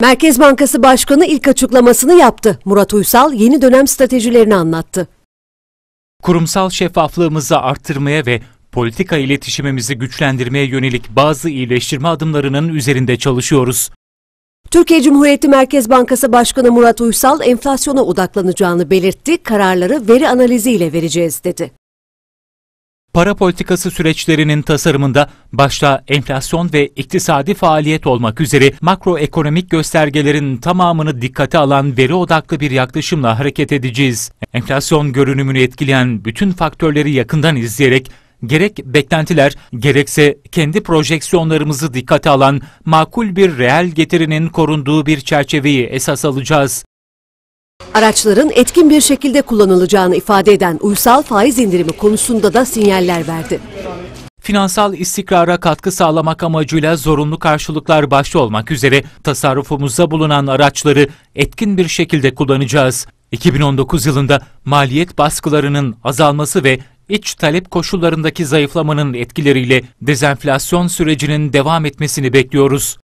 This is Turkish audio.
Merkez Bankası Başkanı ilk açıklamasını yaptı. Murat Uysal yeni dönem stratejilerini anlattı. Kurumsal şeffaflığımızı arttırmaya ve politika iletişimimizi güçlendirmeye yönelik bazı iyileştirme adımlarının üzerinde çalışıyoruz. Türkiye Cumhuriyeti Merkez Bankası Başkanı Murat Uysal enflasyona odaklanacağını belirtti, kararları veri analiziyle vereceğiz dedi para politikası süreçlerinin tasarımında başta enflasyon ve iktisadi faaliyet olmak üzere makroekonomik göstergelerin tamamını dikkate alan veri odaklı bir yaklaşımla hareket edeceğiz. Enflasyon görünümünü etkileyen bütün faktörleri yakından izleyerek gerek beklentiler gerekse kendi projeksiyonlarımızı dikkate alan makul bir reel getirinin korunduğu bir çerçeveyi esas alacağız. Araçların etkin bir şekilde kullanılacağını ifade eden uysal faiz indirimi konusunda da sinyaller verdi. Finansal istikrara katkı sağlamak amacıyla zorunlu karşılıklar başta olmak üzere tasarrufumuzda bulunan araçları etkin bir şekilde kullanacağız. 2019 yılında maliyet baskılarının azalması ve iç talep koşullarındaki zayıflamanın etkileriyle dezenflasyon sürecinin devam etmesini bekliyoruz.